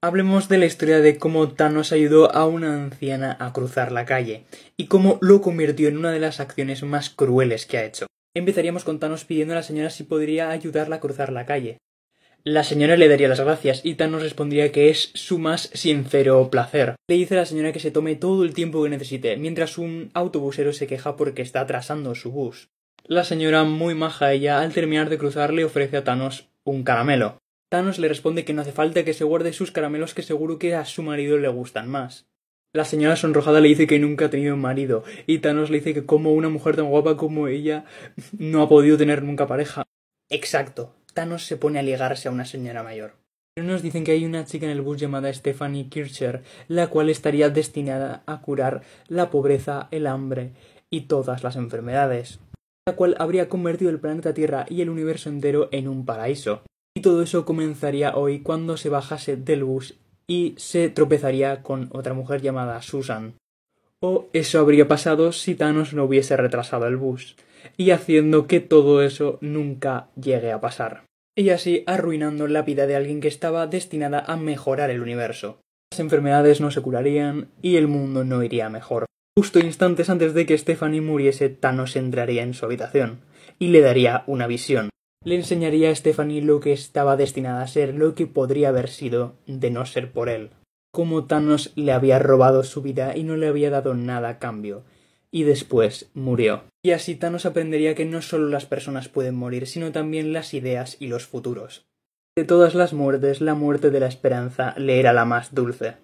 Hablemos de la historia de cómo Thanos ayudó a una anciana a cruzar la calle y cómo lo convirtió en una de las acciones más crueles que ha hecho. Empezaríamos con Thanos pidiendo a la señora si podría ayudarla a cruzar la calle. La señora le daría las gracias y Thanos respondía que es su más sincero placer. Le dice a la señora que se tome todo el tiempo que necesite, mientras un autobusero se queja porque está atrasando su bus. La señora, muy maja ella, al terminar de cruzar le ofrece a Thanos un caramelo. Thanos le responde que no hace falta que se guarde sus caramelos que seguro que a su marido le gustan más. La señora sonrojada le dice que nunca ha tenido marido y Thanos le dice que como una mujer tan guapa como ella no ha podido tener nunca pareja. Exacto, Thanos se pone a ligarse a una señora mayor. Pero nos dicen que hay una chica en el bus llamada Stephanie Kircher, la cual estaría destinada a curar la pobreza, el hambre y todas las enfermedades, la cual habría convertido el planeta Tierra y el universo entero en un paraíso. Y todo eso comenzaría hoy cuando se bajase del bus y se tropezaría con otra mujer llamada Susan. O eso habría pasado si Thanos no hubiese retrasado el bus, y haciendo que todo eso nunca llegue a pasar. Y así arruinando la vida de alguien que estaba destinada a mejorar el universo. Las enfermedades no se curarían y el mundo no iría mejor. Justo instantes antes de que Stephanie muriese, Thanos entraría en su habitación y le daría una visión le enseñaría a Stephanie lo que estaba destinada a ser, lo que podría haber sido de no ser por él. Cómo Thanos le había robado su vida y no le había dado nada a cambio, y después murió. Y así Thanos aprendería que no solo las personas pueden morir, sino también las ideas y los futuros. De todas las muertes, la muerte de la esperanza le era la más dulce.